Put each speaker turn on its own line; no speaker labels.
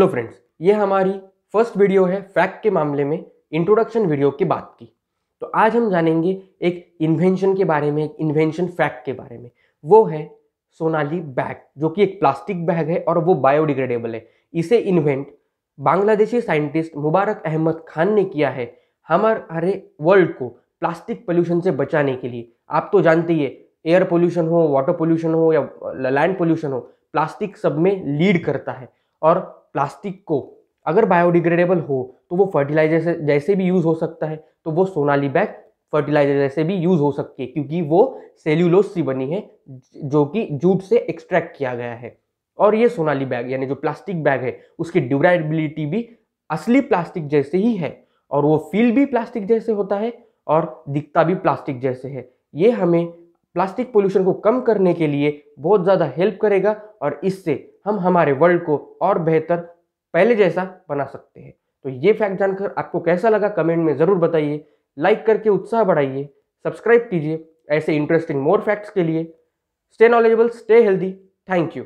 hello friends ये हमारी first video है फैक्ट के मामले में इंट्रोडक्शन वीडियो की बात की तो आज हम जानेंगे एक इन्वेंशन के बारे में एक इन्वेंशन फैक्ट के बारे में वो है सोनाली बैग जो कि एक प्लास्टिक बैग है और वो बायोडिग्रेडेबल है इसे इन्वेंट बांग्लादेशी साइंटिस्ट मुबारक अहमद खान ने किया है हमारे वर्ल्ड को प्लास्टिक पोल्यूशन से बचाने के लिए आप तो जानते ही है एयर पोल्यूशन हो वाटर पोल्यूशन हो या लैंड पोल्यूशन हो प्लास्टिक सब में लीड करता है और प्लास्टिक को अगर बायोडिग्रेडेबल हो तो वो फर्टिलाइजर जैसे भी यूज़ हो सकता है तो वो सोनाली बैग फर्टिलाइजर जैसे भी यूज़ हो सकती है क्योंकि वो सेल्यूलोस सी बनी है जो कि जूट से एक्सट्रैक्ट किया गया है और ये सोनाली बैग यानी जो प्लास्टिक बैग है उसकी ड्यूरेबिलिटी भी असली प्लास्टिक जैसे ही है और वो फील भी प्लास्टिक जैसे होता है और दिखता भी प्लास्टिक जैसे है ये हमें प्लास्टिक पोल्यूशन को कम करने के लिए बहुत ज़्यादा हेल्प करेगा और इससे हम हमारे वर्ल्ड को और बेहतर पहले जैसा बना सकते हैं तो ये फैक्ट जानकर आपको कैसा लगा कमेंट में ज़रूर बताइए लाइक करके उत्साह बढ़ाइए सब्सक्राइब कीजिए ऐसे इंटरेस्टिंग मोर फैक्ट्स के लिए stay knowledgeable stay healthy thank you